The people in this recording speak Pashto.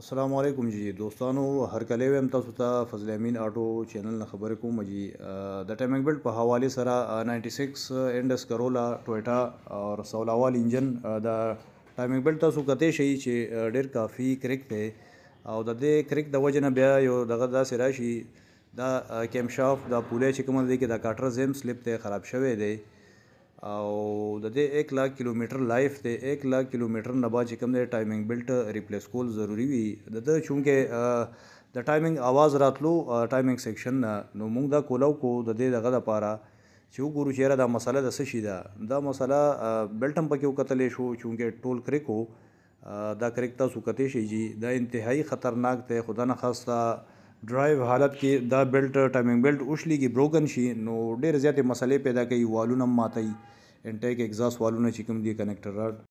السلام علیکم جی دوستانو هر کله ویم تاسو ته فضل امین آټو چینل نه خبرې کوم جی د ټایمینګ بیلټ په حواله سره 96 انډس کرولا ټویټا او سولاوال انجن د ټایمینګ بیلټ تاسو کته شي چې ډېر کافی کریک دی او د دې کریک د وجه نه بیا یو دغه داسې راشي دا کیمشاف د پوله چې کوم دی کې د کاټر زم سلیپ ته خراب شوی دی او د دې 1 لک کیلومتر لایف د 1 لک کیلومتر نه با چې کوم د ټایمینګ بلټ ریپلیس کول ضروری وي د د چونکه د ټایمینګ आवाज راتلو ټایمینګ سیکشن نه نو موږ دا کولو کو د دې دغه لپاره چې وګورو چیرې دا مسله د څه شي ده دا مسله بلټم پکې وکتلې شو چونکه ټول کریکو دا کریک تاسو کته شي جی دا انتهایی خطرناک ته خدا نه خاصه ډرایو حالت کې دا بیلټ ټایمینګ بیلټ اوشلي کې بروکن شي نو ډېر زیاتې مسلې پیدا کوي والونه ماتي एंटाइक एग्जॉस्ट वालू ने चिकम दिए कनेक्टर रॉड